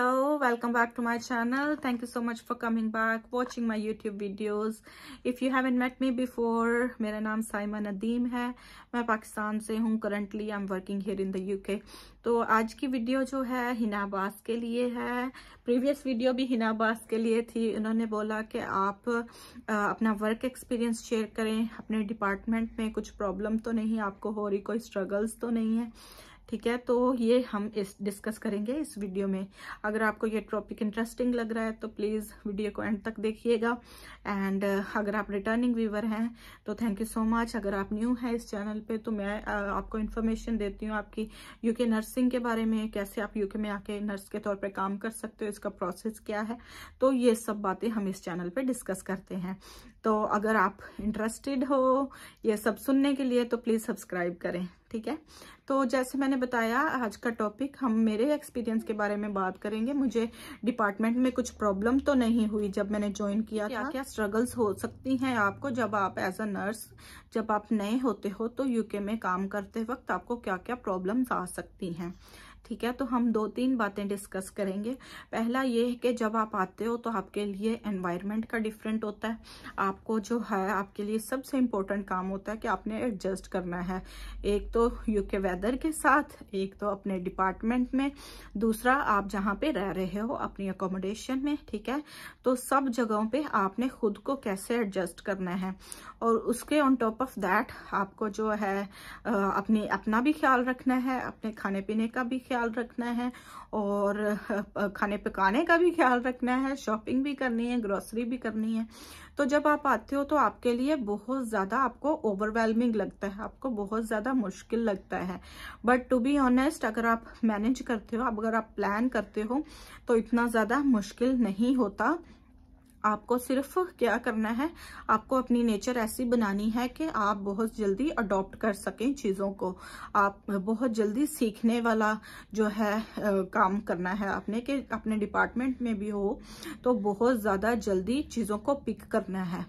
hello welcome back to my channel thank you so much for coming back watching my youtube videos if you haven't met me before मेरा नाम साइमा नदीम है मैं पाकिस्तान से हूँ currently I'm working here in the UK तो आज की video जो है हिना बास के लिए है प्रीवियस वीडियो भी हिना बास के लिए थी उन्होंने बोला कि आप आ, अपना वर्क एक्सपीरियंस शेयर करें अपने डिपार्टमेंट में कुछ प्रॉब्लम तो नहीं आपको हो रही कोई स्ट्रगल्स तो नहीं है ठीक है तो ये हम इस डिस्कस करेंगे इस वीडियो में अगर आपको ये टॉपिक इंटरेस्टिंग लग रहा है तो प्लीज़ वीडियो को एंड तक देखिएगा एंड uh, अगर आप रिटर्निंग व्यूवर हैं तो थैंक यू सो मच अगर आप न्यू हैं इस चैनल पे तो मैं uh, आपको इन्फॉर्मेशन देती हूँ आपकी यूके नर्सिंग के बारे में कैसे आप यूके में आके नर्स के तौर पर काम कर सकते हो इसका प्रोसेस क्या है तो ये सब बातें हम इस चैनल पर डिस्कस करते हैं तो अगर आप इंटरेस्टेड हो ये सब सुनने के लिए तो प्लीज़ सब्सक्राइब करें ठीक है तो जैसे मैंने बताया आज का टॉपिक हम मेरे एक्सपीरियंस के बारे में बात करेंगे मुझे डिपार्टमेंट में कुछ प्रॉब्लम तो नहीं हुई जब मैंने ज्वाइन किया क्या था? क्या स्ट्रगल्स हो सकती हैं आपको जब आप एज अ नर्स जब आप नए होते हो तो यूके में काम करते वक्त आपको क्या क्या प्रॉब्लम्स आ सकती हैं ठीक है तो हम दो तीन बातें डिस्कस करेंगे पहला ये है कि जब आप आते हो तो आपके लिए एनवायरनमेंट का डिफरेंट होता है आपको जो है आपके लिए सबसे इम्पोर्टेंट काम होता है कि आपने एडजस्ट करना है एक तो यूके वेदर के साथ एक तो अपने डिपार्टमेंट में दूसरा आप जहाँ पे रह रहे हो अपनी अकोमोडेशन में ठीक है तो सब जगहों पर आपने खुद को कैसे एडजस्ट करना है और उसके ऑन टॉप ऑफ दैट आपको जो है अपनी अपना भी ख्याल रखना है अपने खाने पीने का भी ख्याल रखना है और खाने पकाने का भी ख्याल रखना है शॉपिंग भी करनी है ग्रोसरी भी करनी है तो जब आप आते हो तो आपके लिए बहुत ज़्यादा आपको ओवरवेलमिंग लगता है आपको बहुत ज़्यादा मुश्किल लगता है बट टू बी ऑनेस्ट अगर आप मैनेज करते हो अगर आप प्लान करते हो तो इतना ज़्यादा मुश्किल नहीं होता आपको सिर्फ क्या करना है आपको अपनी नेचर ऐसी बनानी है कि आप बहुत जल्दी अडॉप्ट कर सकें चीज़ों को आप बहुत जल्दी सीखने वाला जो है आ, काम करना है आपने कि अपने डिपार्टमेंट में भी हो तो बहुत ज़्यादा जल्दी चीज़ों को पिक करना है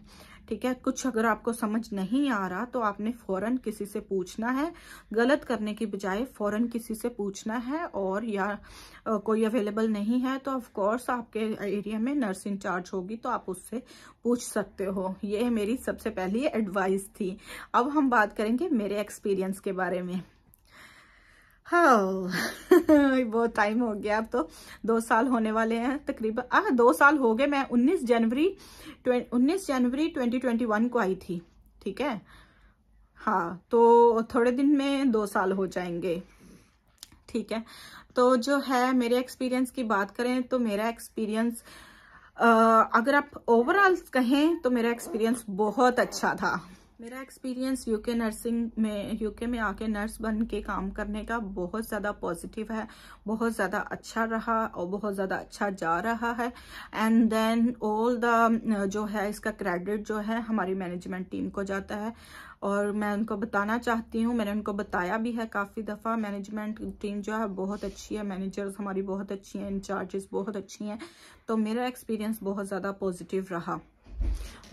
ठीक है कुछ अगर आपको समझ नहीं आ रहा तो आपने फौरन किसी से पूछना है गलत करने की बजाय फौरन किसी से पूछना है और या आ, कोई अवेलेबल नहीं है तो ऑफकोर्स आपके एरिया में नर्स इंचार्ज होगी तो आप उससे पूछ सकते हो ये मेरी सबसे पहली एडवाइस थी अब हम बात करेंगे मेरे एक्सपीरियंस के बारे में हाँ बहुत टाइम हो गया अब तो दो साल होने वाले हैं तकरीबन आ दो साल हो गए मैं 19 जनवरी 19 जनवरी 2021 को आई थी ठीक है हाँ तो थोड़े दिन में दो साल हो जाएंगे ठीक है तो जो है मेरे एक्सपीरियंस की बात करें तो मेरा एक्सपीरियंस अगर आप ओवरऑल कहें तो मेरा एक्सपीरियंस बहुत अच्छा था मेरा एक्सपीरियंस यूके नर्सिंग में यूके में आके नर्स बन के काम करने का बहुत ज़्यादा पॉजिटिव है बहुत ज़्यादा अच्छा रहा और बहुत ज़्यादा अच्छा जा रहा है एंड देन ऑल द जो है इसका क्रेडिट जो है हमारी मैनेजमेंट टीम को जाता है और मैं उनको बताना चाहती हूँ मैंने उनको बताया भी है काफ़ी दफ़ा मैनेजमेंट टीम जो है बहुत अच्छी है मैनेजर्स हमारी बहुत अच्छी हैं इंचार्जेस बहुत अच्छी हैं तो मेरा एक्सपीरियंस बहुत ज़्यादा पॉजिटिव रहा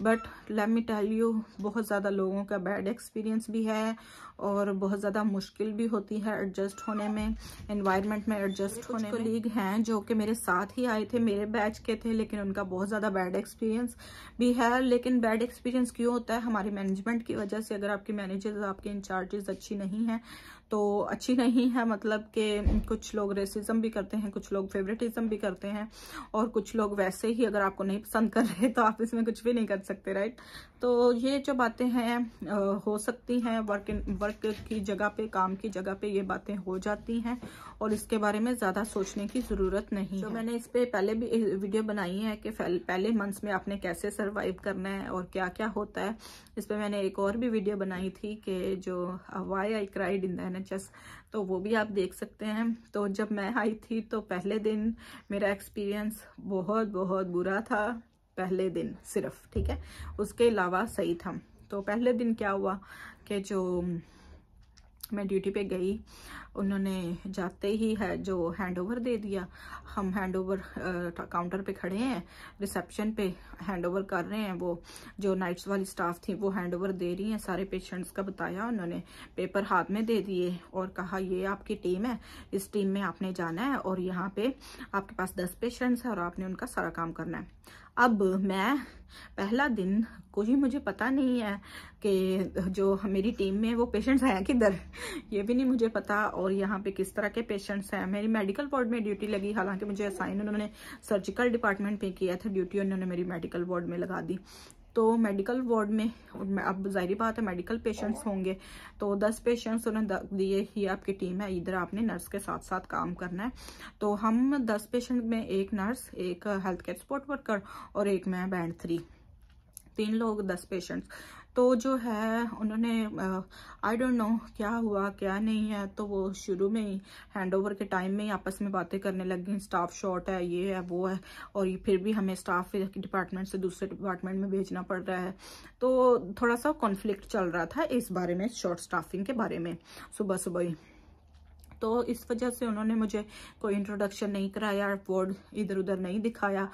but let me tell you बहुत ज़्यादा लोगों का बैड एक्सपीरियंस भी है और बहुत ज़्यादा मुश्किल भी होती है एडजस्ट होने में इन्वायरमेंट में एडजस्ट होने में लीग हैं जो कि मेरे साथ ही आए थे मेरे बैच के थे लेकिन उनका बहुत ज़्यादा बैड एक्सपीरियंस भी है लेकिन बैड एक्सपीरियंस क्यों होता है हमारी मैनेजमेंट की वजह से अगर आपके मैनेजर्स आपके इंचार्जेस अच्छी नहीं हैं तो अच्छी नहीं है मतलब कि कुछ लोग रेसिज्म भी करते हैं कुछ लोग फेवरेटिज्म भी करते हैं और कुछ लोग वैसे ही अगर आपको नहीं पसंद कर रहे तो आप इसमें कुछ भी नहीं कर सकते राइट तो ये जो बातें हैं हो सकती हैं वर्क वर्क की जगह पे काम की जगह पे ये बातें हो जाती हैं और इसके बारे में ज़्यादा सोचने की ज़रूरत नहीं तो मैंने इस पर पहले भी वीडियो बनाई है कि पहले मंथ्स में आपने कैसे सर्वाइव करना है और क्या क्या होता है इस पर मैंने एक और भी वीडियो बनाई थी कि जो why I cried in then NHS तो वो भी आप देख सकते हैं तो जब मैं आई थी तो पहले दिन मेरा एक्सपीरियंस बहुत बहुत बुरा था पहले दिन सिर्फ ठीक है उसके अलावा सही था तो पहले दिन क्या हुआ कि जो मैं ड्यूटी पे गई उन्होंने जाते ही है जो हैंडओवर दे दिया हम हैंडओवर काउंटर पे खड़े हैं रिसेप्शन पे हैंडओवर कर रहे हैं वो जो नाइट्स वाली स्टाफ थी वो हैंडओवर दे रही हैं सारे पेशेंट्स का बताया उन्होंने पेपर हाथ में दे दिए और कहा ये आपकी टीम है इस टीम में आपने जाना है और यहाँ पे आपके पास दस पेशेंट्स हैं और आपने उनका सारा काम करना है अब मैं पहला दिन कुछ ही मुझे पता नहीं है कि जो मेरी टीम में वो पेशेंट्स आया किधर ये भी नहीं मुझे पता और यहाँ पे किस तरह के पेशेंट्स हैं मेरी मेडिकल वार्ड में ड्यूटी लगी हालांकि मुझे असाइन उन्होंने सर्जिकल डिपार्टमेंट पे किया था ड्यूटी उन्होंने मेरी मेडिकल वार्ड में लगा दी तो मेडिकल वार्ड में अब जाहिर बात है मेडिकल पेशेंट्स होंगे तो दस पेशेंट्स उन्होंने दिए ही आपकी टीम है इधर आपने नर्स के साथ साथ काम करना है तो हम दस पेशेंट में एक नर्स एक हेल्थ केयर सपोर्ट वर्कर और एक में बैंड थ्री तीन लोग दस पेशेंट्स तो जो है उन्होंने आई डोंट नो क्या हुआ क्या नहीं है तो वो शुरू में ही हैंड ओवर के टाइम में ही आपस में बातें करने लग गई स्टाफ शॉर्ट है ये है वो है और फिर भी हमें स्टाफ डिपार्टमेंट से दूसरे डिपार्टमेंट में भेजना पड़ रहा है तो थोड़ा सा कॉन्फ्लिक्ट चल रहा था इस बारे में शॉर्ट स्टाफिंग के बारे में सुबह सुबह ही तो इस वजह से उन्होंने मुझे कोई इंट्रोडक्शन नहीं कराया वर्ड इधर उधर नहीं दिखाया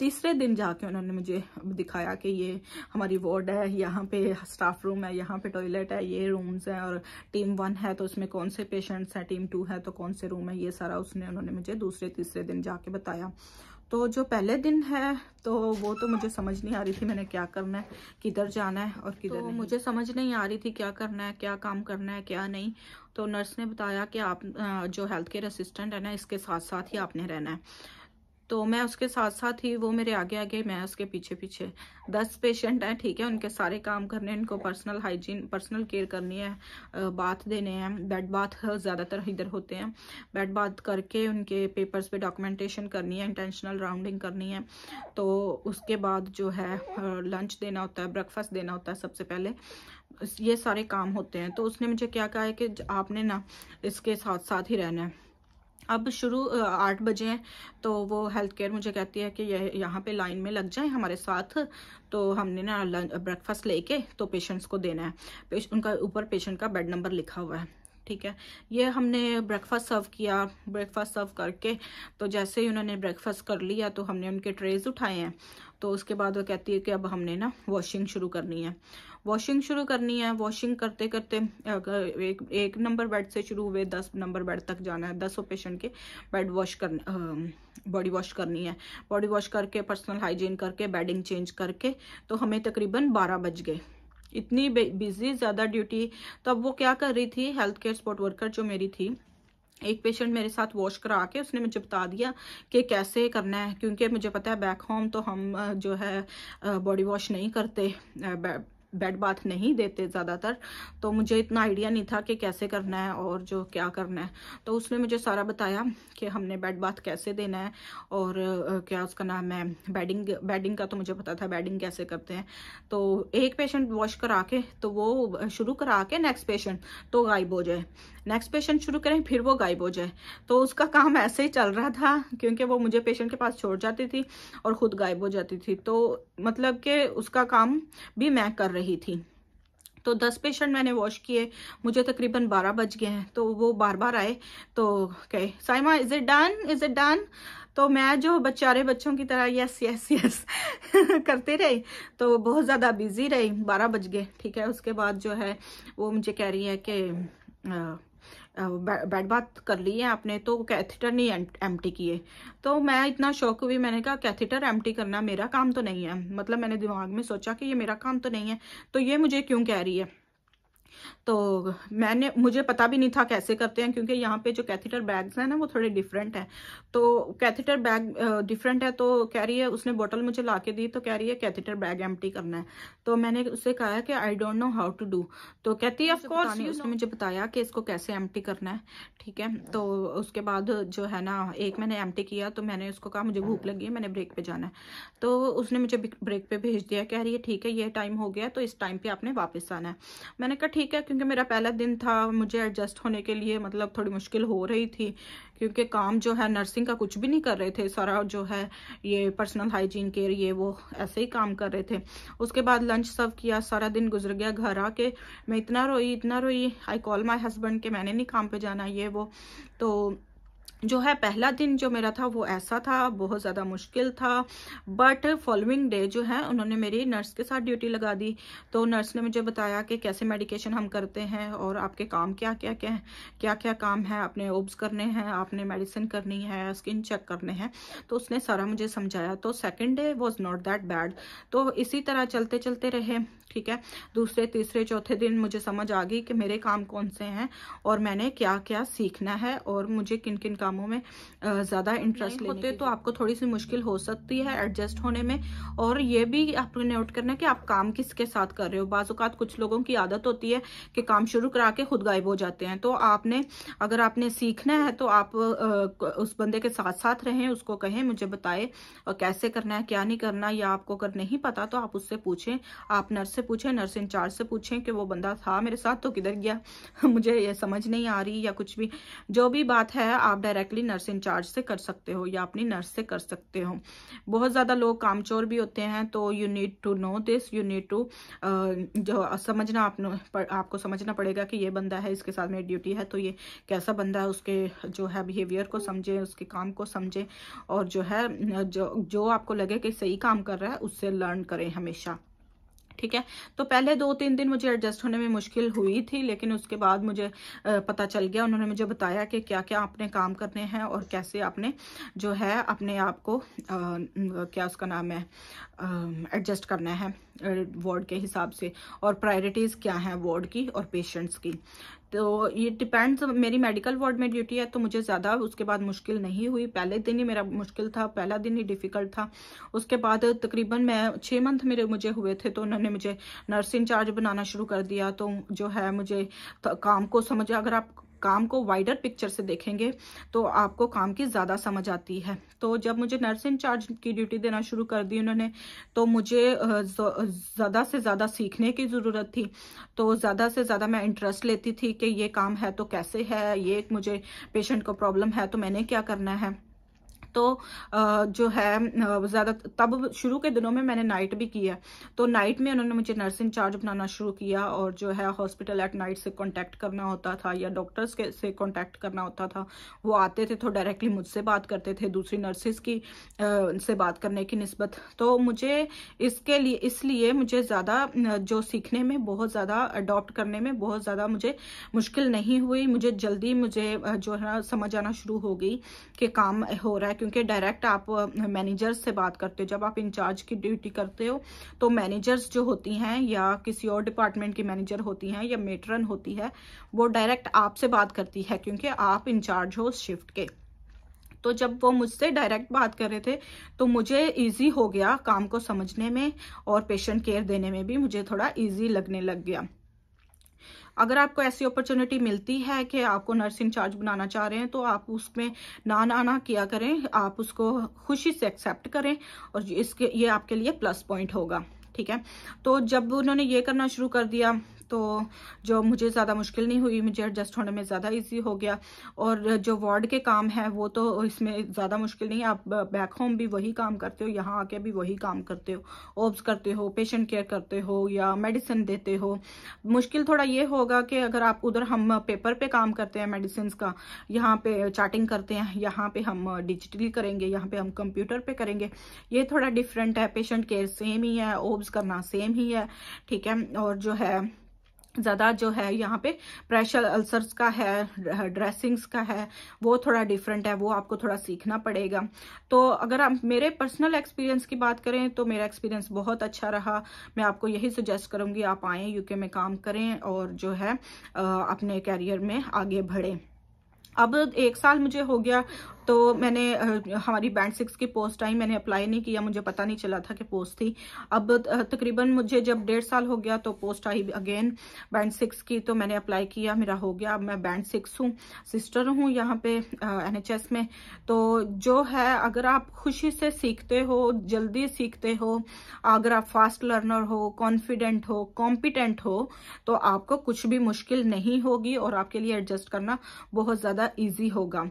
तीसरे दिन जाके उन्होंने मुझे दिखाया कि ये हमारी वार्ड है यहाँ पे स्टाफ रूम है यहाँ पे टॉयलेट है ये रूम्स हैं और टीम वन है तो उसमें कौन से पेशेंट्स हैं टीम टू है तो कौन से रूम है ये सारा उसने उन्होंने मुझे दूसरे तीसरे दिन जाके बताया तो जो पहले दिन है तो वो तो मुझे समझ नहीं आ रही थी मैंने क्या करना है किधर जाना है और किधर तो मुझे समझ नहीं आ रही थी क्या करना है क्या काम करना है क्या नहीं तो नर्स ने बताया कि आप जो हेल्थ केयर असिस्टेंट है ना इसके साथ साथ ही आपने रहना है तो मैं उसके साथ साथ ही वो मेरे आगे आगे मैं उसके पीछे पीछे दस पेशेंट हैं ठीक है उनके सारे काम करने हैं उनको पर्सनल हाइजीन पर्सनल केयर करनी है बाथ देने हैं बेड बाथ ज़्यादातर इधर होते हैं बेड बाथ करके उनके पेपर्स पे डॉक्यूमेंटेशन करनी है इंटेंशनल राउंडिंग करनी है तो उसके बाद जो है लंच देना होता है ब्रेकफास्ट देना होता है सबसे पहले ये सारे काम होते हैं तो उसने मुझे क्या कहा है कि आपने ना इसके साथ साथ ही रहना है अब शुरू आठ बजे हैं तो वो हेल्थ केयर मुझे कहती है कि यह यहाँ पे लाइन में लग जाए हमारे साथ तो हमने ना ब्रेकफास्ट लेके तो पेशेंट्स को देना है पेश, उनका ऊपर पेशेंट का बेड नंबर लिखा हुआ है ठीक है ये हमने ब्रेकफास्ट सर्व किया ब्रेकफास्ट सर्व करके तो जैसे ही उन्होंने ब्रेकफास्ट कर लिया तो हमने उनके ट्रेज उठाए हैं तो उसके बाद वो कहती है कि अब हमने ना वॉशिंग शुरू करनी है वॉशिंग शुरू करनी है वॉशिंग करते करते एक एक नंबर बेड से शुरू हुए दस नंबर बेड तक जाना है दसों पेशेंट के बेड वॉश कर बॉडी वॉश करनी है बॉडी वॉश करके पर्सनल हाइजीन करके बेडिंग चेंज करके तो हमें तकरीबन बारह बज गए इतनी बिजी ज़्यादा ड्यूटी तब तो वो क्या कर रही थी हेल्थ केयर सपोर्ट वर्कर जो मेरी थी एक पेशेंट मेरे साथ वॉश करा के उसने मुझे बता दिया कि कैसे करना है क्योंकि मुझे पता है बैक होम तो हम जो है बॉडी वॉश नहीं करते बेड बाथ नहीं देते ज़्यादातर तो मुझे इतना आइडिया नहीं था कि कैसे करना है और जो क्या करना है तो उसने मुझे सारा बताया कि हमने बेड बाथ कैसे देना है और क्या उसका नाम है बेडिंग बेडिंग का तो मुझे पता था बेडिंग कैसे करते हैं तो एक पेशेंट वॉश करा के तो वो शुरू करा के नेक्स्ट पेशेंट तो गायब हो जाए नेक्स्ट पेशेंट शुरू करें फिर वो गायब हो जाए तो उसका काम ऐसे ही चल रहा था क्योंकि वो मुझे पेशेंट के पास छोड़ जाती थी और ख़ुद गायब हो जाती थी तो मतलब कि उसका काम भी मैं कर रही थी तो दस पेशेंट मैंने वॉश किए मुझे तकरीबन बारह बज गए हैं तो वो बार बार आए तो कहे Saima is it done is it done तो मैं जो बेचारे बच्चों की तरह यस यस यस करते रहे तो बहुत ज़्यादा बिजी रही बारह बज गए ठीक है उसके बाद जो है वो मुझे कह रही है कि बेड बात कर ली है आपने तो कैथेटर नहीं एम किए तो मैं इतना शौक हुई मैंने कहा कैथेटर एम करना मेरा काम तो नहीं है मतलब मैंने दिमाग में सोचा कि ये मेरा काम तो नहीं है तो ये मुझे क्यों कह रही है तो मैंने मुझे पता भी नहीं था कैसे करते हैं क्योंकि यहाँ पे जो कैथेटर बैग्स हैं ना वो थोड़े डिफरेंट हैं तो कैथेटर बैग डिफरेंट है तो कह रही है उसने बोतल मुझे ला के दी तो कह रही है कैथेटर बैग एम करना है तो मैंने उससे कहा कि I don't know how to do तो कहती है ऑफकोर्स उसने मुझे बताया कि इसको कैसे एम करना है ठीक है तो उसके बाद जो है ना एक मैंने एम किया तो मैंने उसको कहा मुझे भूख लगी है मैंने ब्रेक पे जाना है तो उसने मुझे ब्रेक पे भेज दिया कह रही है ठीक है ये टाइम हो गया तो इस टाइम पे आपने वापस आना है मैंने कहा ठीक है क्योंकि मेरा पहला दिन था मुझे एडजस्ट होने के लिए मतलब थोड़ी मुश्किल हो रही थी क्योंकि काम जो है नर्सिंग का कुछ भी नहीं कर रहे थे सारा जो है ये पर्सनल हाइजीन केयर ये वो ऐसे ही काम कर रहे थे उसके बाद लंच सर्व किया सारा दिन गुजर गया घर आके मैं इतना रोई इतना रोई आई कॉल माई हस्बैंड के मैंने नहीं काम पे जाना ये वो तो जो है पहला दिन जो मेरा था वो ऐसा था बहुत ज़्यादा मुश्किल था बट फॉलोइंग डे जो है उन्होंने मेरी नर्स के साथ ड्यूटी लगा दी तो नर्स ने मुझे बताया कि कैसे मेडिकेशन हम करते हैं और आपके काम क्या क्या क्या क्या क्या, क्या काम है आपने ओब्स करने हैं आपने मेडिसिन करनी है स्किन चेक करने हैं तो उसने सारा मुझे समझाया तो second day was not that bad तो इसी तरह चलते चलते रहे ठीक है दूसरे तीसरे चौथे दिन मुझे समझ आ गई कि मेरे काम कौन से हैं और मैंने क्या क्या सीखना है और मुझे किन किन कामों में ज़्यादा इंटरेस्ट लेते तो आपको थोड़ी सी मुश्किल हो सकती है एडजस्ट होने में और ये भी आपको नोट करना है कि आप काम किसके साथ कर रहे हो बाज़ात कुछ लोगों की आदत होती है कि काम शुरू करा के खुद गायब हो जाते हैं तो आपने अगर आपने सीखना है तो आप उस बंदे के साथ साथ रहें उसको कहें मुझे बताए कैसे करना है क्या नहीं करना या आपको अगर नहीं पता तो आप उससे पूछें आप नर्स से पूछें नर्स इंचार्ज से पूछें कि वो बंदा था मेरे साथ तो किधर गया मुझे ये समझ नहीं आ रही या कुछ भी जो भी बात है आप आप डायरेक्टली नर्स इंचार्ज से कर सकते हो या अपनी नर्स से कर सकते हो बहुत ज़्यादा लोग कामचोर भी होते हैं तो you need to know this you need to जो समझना आप, आपको समझना पड़ेगा कि ये बंदा है इसके साथ मेरी ड्यूटी है तो ये कैसा बंदा है उसके जो है बिहेवियर को समझें उसके काम को समझें और जो है जो जो आपको लगे कि सही काम कर रहा है उससे लर्न करें हमेशा ठीक है तो पहले दो तीन दिन मुझे एडजस्ट होने में मुश्किल हुई थी लेकिन उसके बाद मुझे पता चल गया उन्होंने मुझे बताया कि क्या क्या आपने काम करने हैं और कैसे आपने जो है अपने आप को क्या उसका नाम है एडजस्ट करना है वार्ड के हिसाब से और प्रायोरिटीज़ क्या हैं वार्ड की और पेशेंट्स की तो ये डिपेंड्स मेरी मेडिकल वार्ड में ड्यूटी है तो मुझे ज़्यादा उसके बाद मुश्किल नहीं हुई पहले दिन ही मेरा मुश्किल था पहला दिन ही डिफ़िकल्ट था उसके बाद तकरीबन मैं छः मंथ मेरे मुझे हुए थे तो उन्होंने मुझे नर्स इंचार्ज बनाना शुरू कर दिया तो जो है मुझे काम को समझ अगर आप काम को वाइडर पिक्चर से देखेंगे तो आपको काम की ज़्यादा समझ आती है तो जब मुझे नर्स इंचार्ज की ड्यूटी देना शुरू कर दी उन्होंने तो मुझे ज़्यादा से ज़्यादा सीखने की ज़रूरत थी तो ज़्यादा से ज़्यादा मैं इंटरेस्ट लेती थी कि ये काम है तो कैसे है ये मुझे पेशेंट को प्रॉब्लम है तो मैंने क्या करना है तो जो है ज़्यादा तब शुरू के दिनों में मैंने नाइट भी किया तो नाइट में उन्होंने मुझे नर्स इंचार्ज बनाना शुरू किया और जो है हॉस्पिटल एट नाइट से कॉन्टैक्ट करना होता था या डॉक्टर्स के से कॉन्टैक्ट करना होता था वो आते थे तो डायरेक्टली मुझसे बात करते थे दूसरी नर्सेज की से बात करने की नस्बत तो मुझे इसके लिए इसलिए मुझे ज़्यादा जो सीखने में बहुत ज़्यादा अडॉप्ट करने में बहुत ज़्यादा मुझे मुश्किल नहीं हुई मुझे जल्दी मुझे जो है समझ आना शुरू हो गई कि काम हो रहा है क्योंकि डायरेक्ट आप मैनेजर्स से बात करते हो जब आप इंचार्ज की ड्यूटी करते हो तो मैनेजर्स जो होती हैं या किसी और डिपार्टमेंट की मैनेजर होती हैं या मेटरन होती है वो डायरेक्ट आपसे बात करती है क्योंकि आप इंचार्ज हो उस शिफ्ट के तो जब वो मुझसे डायरेक्ट बात कर रहे थे तो मुझे इजी हो गया काम को समझने में और पेशेंट केयर देने में भी मुझे थोड़ा इजी लगने लग गया अगर आपको ऐसी अपॉर्चुनिटी मिलती है कि आपको नर्स इंचार्ज बनाना चाह रहे हैं तो आप उसमें ना ना ना किया करें आप उसको खुशी से एक्सेप्ट करें और इसके ये आपके लिए प्लस पॉइंट होगा ठीक है तो जब उन्होंने ये करना शुरू कर दिया तो जो मुझे ज़्यादा मुश्किल नहीं हुई मुझे एडजस्ट होने में ज़्यादा ईजी हो गया और जो वार्ड के काम है वो तो इसमें ज़्यादा मुश्किल नहीं है आप बैक होम भी वही काम करते हो यहाँ आके भी वही काम करते हो ओब्स करते हो पेशेंट केयर करते हो या मेडिसिन देते हो मुश्किल थोड़ा ये होगा कि अगर आप उधर हम पेपर पे काम करते हैं मेडिसिन का यहाँ पर चैटिंग करते हैं यहाँ पर हम डिजिटली करेंगे यहाँ पर हम कंप्यूटर पर करेंगे ये थोड़ा डिफरेंट है पेशेंट केयर सेम ही है ओब्स करना सेम ही है ठीक है और जो है ज़्यादा जो है यहाँ पे प्रेशर अल्सर्स का है ड्रेसिंग्स का है वो थोड़ा डिफरेंट है वो आपको थोड़ा सीखना पड़ेगा तो अगर आप मेरे पर्सनल एक्सपीरियंस की बात करें तो मेरा एक्सपीरियंस बहुत अच्छा रहा मैं आपको यही सजेस्ट करूँगी आप आएँ यूके में काम करें और जो है अपने कैरियर में आगे बढ़ें अब एक साल मुझे हो गया तो मैंने हमारी बैंड सिक्स की पोस्ट आई मैंने अप्लाई नहीं किया मुझे पता नहीं चला था कि पोस्ट थी अब तकरीबन मुझे जब डेढ़ साल हो गया तो पोस्ट आई अगेन बैंड सिक्स की तो मैंने अप्लाई किया मेरा हो गया अब मैं बैंड सिक्स हूँ सिस्टर हूँ यहाँ पे एन में तो जो है अगर आप खुशी से सीखते हो जल्दी सीखते हो अगर आप फास्ट लर्नर हो कॉन्फिडेंट हो कॉम्पिटेंट हो तो आपको कुछ भी मुश्किल नहीं होगी और आपके लिए एडजस्ट करना बहुत ज़्यादा ईजी होगा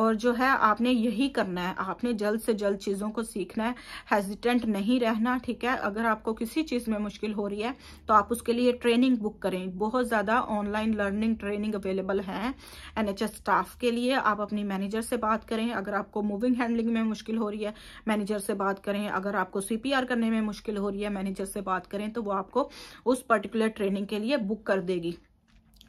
और जो है आपने यही करना है आपने जल्द से जल्द चीज़ों को सीखना है हेजिटेंट नहीं रहना ठीक है अगर आपको किसी चीज़ में मुश्किल हो रही है तो आप उसके लिए ट्रेनिंग बुक करें बहुत ज़्यादा ऑनलाइन लर्निंग ट्रेनिंग अवेलेबल है एन स्टाफ के लिए आप अपनी मैनेजर से बात करें अगर आपको मूविंग हैंडलिंग में मुश्किल हो रही है मैनेजर से बात करें अगर आपको सी करने में मुश्किल हो रही है मैनेजर से बात करें तो वो आपको उस पर्टिकुलर ट्रेनिंग के लिए बुक कर देगी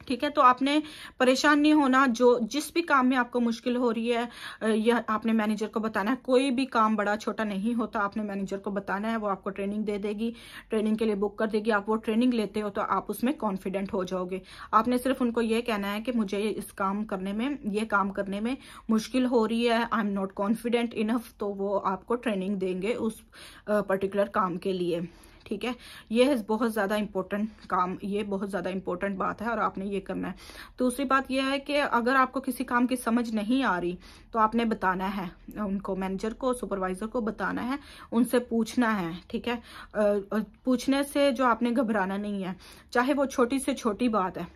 ठीक है तो आपने परेशान नहीं होना जो जिस भी काम में आपको मुश्किल हो रही है यह आपने मैनेजर को बताना है कोई भी काम बड़ा छोटा नहीं होता आपने मैनेजर को बताना है वो आपको ट्रेनिंग दे देगी ट्रेनिंग के लिए बुक कर देगी आप वो ट्रेनिंग लेते हो तो आप उसमें कॉन्फिडेंट हो जाओगे आपने सिर्फ उनको ये कहना है कि मुझे इस काम करने में ये काम करने में मुश्किल हो रही है I am not confident enough तो वो आपको ट्रेनिंग देंगे उस पर्टिकुलर काम के लिए ठीक है ये है बहुत ज़्यादा इंपॉर्टेंट काम ये बहुत ज़्यादा इंपॉर्टेंट बात है और आपने ये करना है दूसरी बात यह है कि अगर आपको किसी काम की समझ नहीं आ रही तो आपने बताना है उनको मैनेजर को सुपरवाइजर को बताना है उनसे पूछना है ठीक है पूछने से जो आपने घबराना नहीं है चाहे वो छोटी से छोटी बात है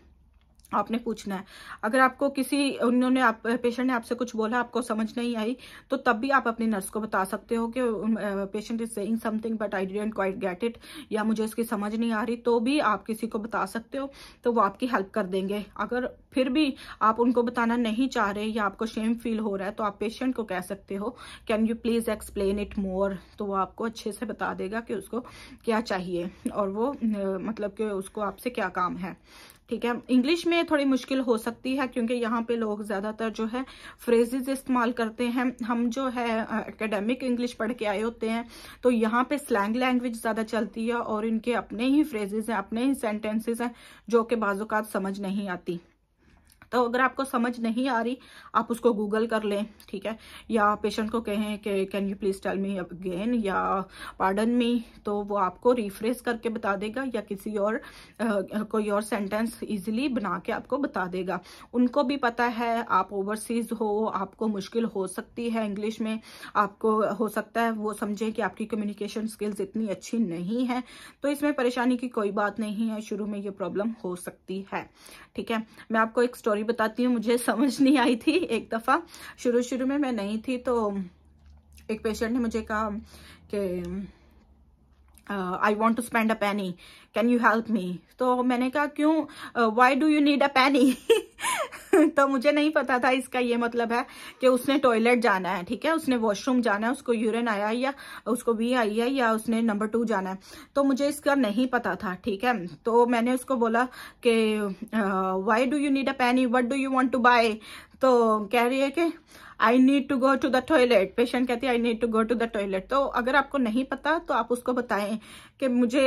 आपने पूछना है अगर आपको किसी उन्होंने आप पेशेंट ने आपसे कुछ बोला आपको समझ नहीं आई तो तब भी आप अपने नर्स को बता सकते हो कि patient is saying something but I didn't quite get it या मुझे इसकी समझ नहीं आ रही तो भी आप किसी को बता सकते हो तो वो आपकी हेल्प कर देंगे अगर फिर भी आप उनको बताना नहीं चाह रहे या आपको शेम फील हो रहा है तो आप पेशेंट को कह सकते हो can you please explain it more तो वो आपको अच्छे से बता देगा कि उसको क्या चाहिए और वो मतलब कि उसको आपसे क्या काम है ठीक है इंग्लिश में थोड़ी मुश्किल हो सकती है क्योंकि यहाँ पे लोग ज़्यादातर जो है फ्रेजेज इस्तेमाल करते हैं हम जो है एकेडमिक इंग्लिश पढ़ के आए होते हैं तो यहाँ पे स्लैंग लैंग्वेज ज़्यादा चलती है और इनके अपने ही फ्रेजेज हैं अपने ही सेंटेंसेज हैं जो कि बाजूकात समझ नहीं आती तो अगर आपको समझ नहीं आ रही आप उसको गूगल कर लें ठीक है या पेशेंट को कहें कि can you please tell me again या पार्डन मी तो वो आपको रिफ्रेस करके बता देगा या किसी और आ, कोई और सेंटेंस इजीली बना के आपको बता देगा उनको भी पता है आप ओवरसीज हो आपको मुश्किल हो सकती है इंग्लिश में आपको हो सकता है वो समझे कि आपकी कम्युनिकेशन स्किल्स इतनी अच्छी नहीं है तो इसमें परेशानी की कोई बात नहीं है शुरू में ये प्रॉब्लम हो सकती है ठीक है मैं आपको एक स्टोरी सॉरी बताती हूँ मुझे समझ नहीं आई थी एक दफ़ा शुरू शुरू में मैं नहीं थी तो एक पेशेंट ने मुझे कहा कि I want to spend a penny can you help me तो मैंने कहा क्यों why do you need a penny तो मुझे नहीं पता था इसका ये मतलब है कि उसने टॉयलेट जाना है ठीक है उसने वॉशरूम जाना है उसको यूरिन आया या उसको वी आई है या उसने नंबर टू जाना है तो मुझे इसका नहीं पता था ठीक है तो मैंने उसको बोला कि why do you need a penny what do you want to buy तो कह रही है कि I need to go to the toilet patient कहती है I need to go to the toilet तो अगर आपको नहीं पता तो आप उसको बताएं कि मुझे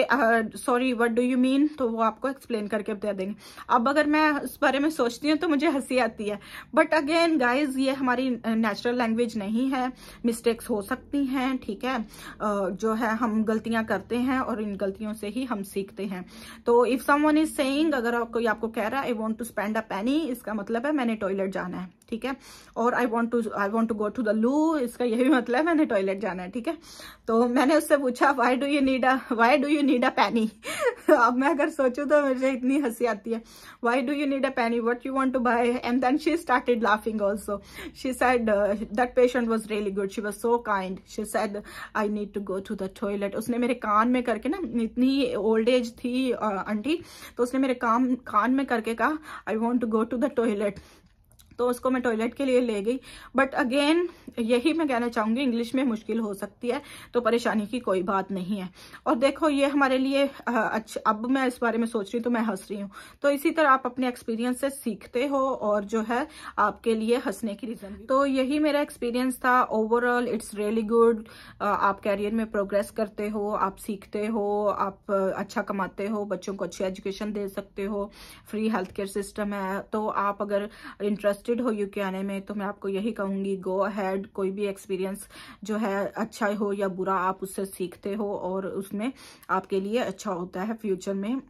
sorry what do you mean तो वो आपको एक्सप्लेन करके बता देंगे अब अगर मैं उस बारे में सोचती हूँ तो मुझे हंसी आती है बट अगेन गाइज ये हमारी नेचुरल लैंग्वेज नहीं है मिस्टेक्स हो सकती हैं ठीक है जो है हम गलतियां करते हैं और इन गलतियों से ही हम सीखते हैं तो इफ समन इज सेंग अगर कोई आपको कह रहा है I want to spend a penny इसका मतलब है मैंने टॉयलेट जाना है ठीक है और I want to I want to go to the loo इसका यही मतलब है मैंने टॉयलेट जाना है ठीक है तो मैंने उससे पूछा why do you need a why do you need a penny अब मैं अगर सोचू तो मुझे इतनी हंसी आती है why do you need a penny what you want to buy and then she started laughing also she said that patient was really good she was so kind she said I need to go to the toilet उसने मेरे कान में करके ना इतनी old age थी uh, aunty तो उसने मेरे काम कान में करके कहा I want to go to the toilet तो उसको मैं टॉयलेट के लिए ले गई बट अगेन यही मैं कहना चाहूंगी इंग्लिश में मुश्किल हो सकती है तो परेशानी की कोई बात नहीं है और देखो ये हमारे लिए अच्छा अब मैं इस बारे में सोच रही हूँ तो मैं हंस रही हूँ तो इसी तरह आप अपने एक्सपीरियंस से सीखते हो और जो है आपके लिए हंसने की रीज़न तो यही मेरा एक्सपीरियंस था ओवरऑल इट्स रियली गुड आप कैरियर में प्रोग्रेस करते हो आप सीखते हो आप अच्छा कमाते हो बच्चों को अच्छी एजुकेशन दे सकते हो फ्री हेल्थ केयर सिस्टम है तो आप अगर इंटरेस्ट इंटरेस्टेड हो यू के आने में तो मैं आपको यही कहूंगी गो हैड कोई भी एक्सपीरियंस जो है अच्छा हो या बुरा आप उससे सीखते हो और उसमें आपके लिए अच्छा होता है फ्यूचर में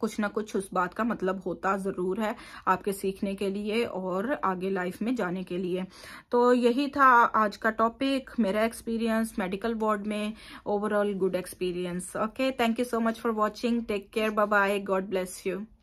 कुछ ना कुछ उस बात का मतलब होता ज़रूर है आपके सीखने के लिए और आगे लाइफ में जाने के लिए तो यही था आज का टॉपिक मेरा एक्सपीरियंस मेडिकल वार्ड में overall good experience okay thank you so much for watching take care bye God bless you